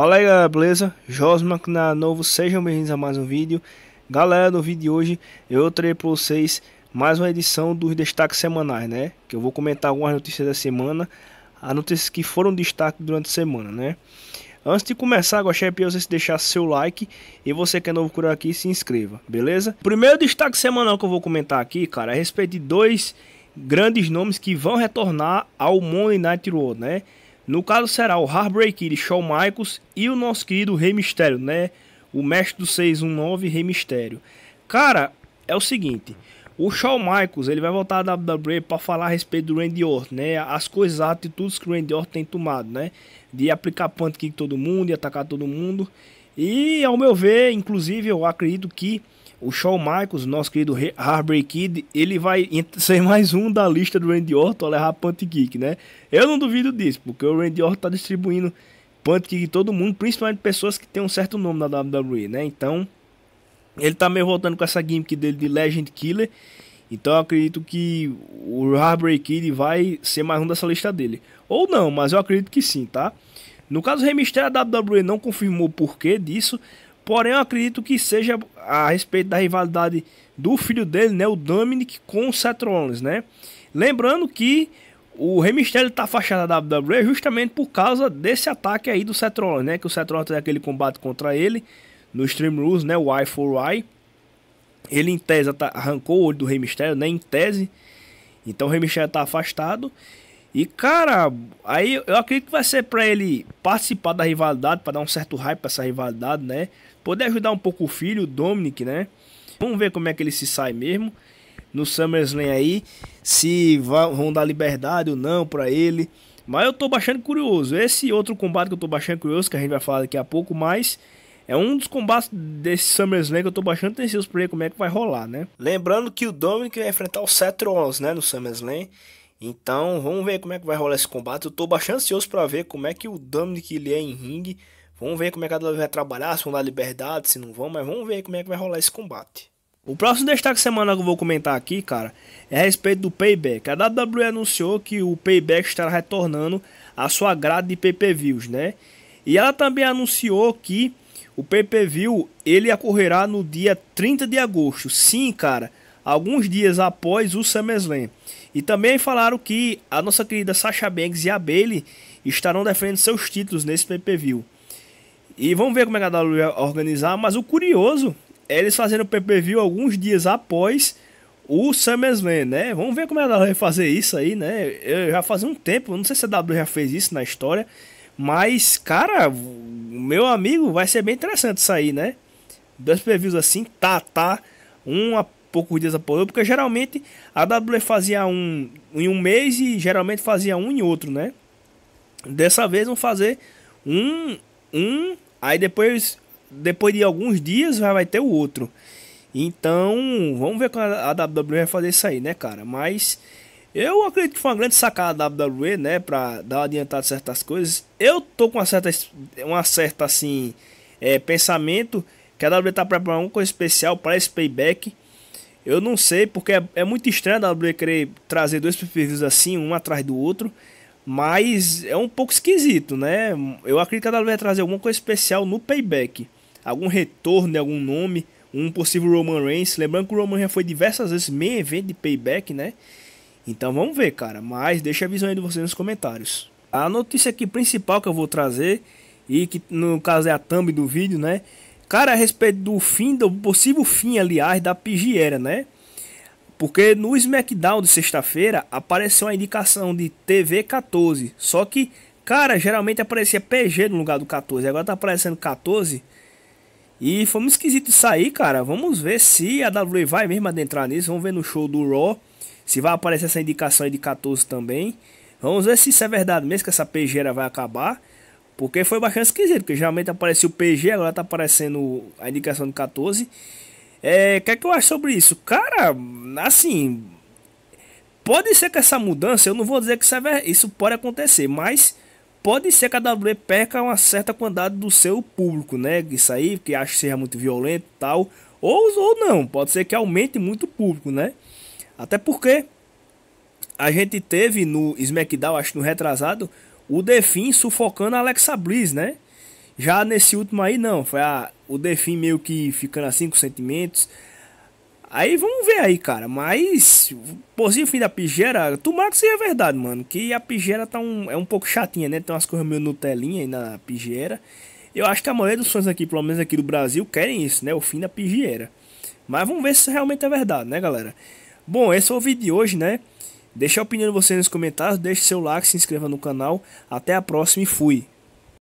Fala aí galera, beleza? Josman na é novo, sejam bem-vindos a mais um vídeo Galera, no vídeo de hoje eu trarei para vocês mais uma edição dos destaques semanais, né? Que eu vou comentar algumas notícias da semana As notícias que foram destaque durante a semana, né? Antes de começar, gostaria de vocês deixar seu like e você que é novo por aqui, se inscreva, beleza? Primeiro destaque semanal que eu vou comentar aqui, cara, é a respeito de dois grandes nomes que vão retornar ao Monday Night Raw, né? No caso será o Heartbreak Kid, Shawn Michaels e o nosso querido Rei Mistério, né? O mestre do 619, Rei Mistério. Cara, é o seguinte, o Shawn Michaels, ele vai voltar à WWE para falar a respeito do Randy Orton, né? As coisas, as atitudes que o Randy Orton tem tomado, né? De aplicar punt em todo mundo, de atacar todo mundo. E ao meu ver, inclusive, eu acredito que o Shawn Michaels, nosso querido Harbury Kid, ele vai ser mais um da lista do Randy Orton a levar Punt né? Eu não duvido disso, porque o Randy Orton tá distribuindo Punt em todo mundo, principalmente pessoas que tem um certo nome na WWE, né? Então, ele tá meio voltando com essa gimmick dele de Legend Killer. Então eu acredito que o Harbury Kid vai ser mais um dessa lista dele. Ou não, mas eu acredito que sim, tá? No caso o Rei Mysterio, a WWE não confirmou o porquê disso, Porém, eu acredito que seja a respeito da rivalidade do filho dele, né, o Dominic, com o Seth Rollins, né? Lembrando que o Rey Mysterio está fachado da WWE justamente por causa desse ataque aí do Seth Rollins, né? Que o Seth Rollins tem aquele combate contra ele no Stream Rules, né? O Y for Y. Ele, em tese, arrancou o olho do Rey Mysterio, né? Em tese. Então o Rei Mysterio está afastado. E, cara, aí eu acredito que vai ser para ele participar da rivalidade, para dar um certo hype para essa rivalidade, né? Poder ajudar um pouco o filho, o Dominic, né? Vamos ver como é que ele se sai mesmo no SummerSlam aí, se vão dar liberdade ou não para ele. Mas eu tô bastante curioso. Esse outro combate que eu tô bastante curioso, que a gente vai falar daqui a pouco, mas é um dos combates desse SummerSlam que eu tô bastante ansioso pra ver como é que vai rolar, né? Lembrando que o Dominic vai enfrentar o Seth Rollins, né, no SummerSlam. Então, vamos ver como é que vai rolar esse combate. Eu tô bastante ansioso para ver como é que o Dominic ele é em ringue. Vamos ver como é que a vai trabalhar, se vão dar liberdade, se não vão, mas vamos ver como é que vai rolar esse combate. O próximo destaque semana que eu vou comentar aqui, cara, é a respeito do Payback. A WWE anunciou que o Payback estará retornando à sua grade de pay-per-views, né? E ela também anunciou que o pay-per-view ele ocorrerá no dia 30 de agosto. Sim, cara, alguns dias após o SummerSlam. E também falaram que a nossa querida Sasha Banks e a Bailey estarão defendendo seus títulos nesse PPV. E vamos ver como é que a WWE vai organizar, mas o curioso é eles fazendo o pay alguns dias após o SummerSlam, né? Vamos ver como é que a WWE vai fazer isso aí, né? Eu já fazia um tempo, não sei se a WWE já fez isso na história, mas, cara, meu amigo, vai ser bem interessante isso aí, né? Dois PPVs assim, tá, tá. Um poucos dias após porque geralmente a WWE fazia um em um mês e geralmente fazia um em outro, né? Dessa vez vão fazer um, um, aí depois, depois de alguns dias já vai ter o outro. Então, vamos ver quando a WWE vai fazer isso aí, né, cara? Mas eu acredito que foi uma grande sacada da WWE, né, pra dar adiantado certas coisas. Eu tô com uma certa, uma certa assim, é, pensamento que a WWE tá preparando uma coisa especial para esse payback eu não sei, porque é, é muito estranho a WWE querer trazer dois pay-per-views assim, um atrás do outro. Mas é um pouco esquisito, né? Eu acredito que a WWE vai trazer alguma coisa especial no payback. Algum retorno, de algum nome, um possível Roman Reigns. Lembrando que o Roman já foi diversas vezes meio evento de payback, né? Então vamos ver, cara. Mas deixa a visão aí de vocês nos comentários. A notícia aqui principal que eu vou trazer, e que no caso é a thumb do vídeo, né? Cara, a respeito do fim, do possível fim, aliás, da Pigiera, né? Porque no SmackDown de sexta-feira apareceu a indicação de TV 14. Só que, cara, geralmente aparecia PG no lugar do 14. Agora tá aparecendo 14. E foi muito esquisito isso aí, cara. Vamos ver se a WWE vai mesmo adentrar nisso. Vamos ver no show do Raw se vai aparecer essa indicação aí de 14 também. Vamos ver se isso é verdade mesmo que essa PG vai acabar. Porque foi bastante esquisito, porque geralmente aparecia o PG, agora tá aparecendo a indicação do 14. É, o que é que eu acho sobre isso? Cara, assim. Pode ser que essa mudança, eu não vou dizer que isso é pode acontecer, mas pode ser que a WWE perca uma certa quantidade do seu público, né? Isso aí, que acha que seja muito violento e tal. Ou, ou não, pode ser que aumente muito o público, né? Até porque a gente teve no SmackDown, acho que no retrasado, o Defin sufocando a Alexa Bliss, né? Já nesse último aí, não. Foi a, o Defin meio que ficando assim com sentimentos. Aí vamos ver aí, cara. Mas, o fim da Pigera, tomara que seja verdade, mano. Que a Pigera tá um, é um pouco chatinha, né? Tem umas coisas meio Nutelinha aí na Pigera. Eu acho que a maioria dos fãs aqui, pelo menos aqui do Brasil, querem isso, né? O fim da Pigera. Mas vamos ver se realmente é verdade, né, galera? Bom, esse é o vídeo de hoje, né? Deixe a opinião de vocês nos comentários, deixe seu like, se inscreva no canal. Até a próxima e fui!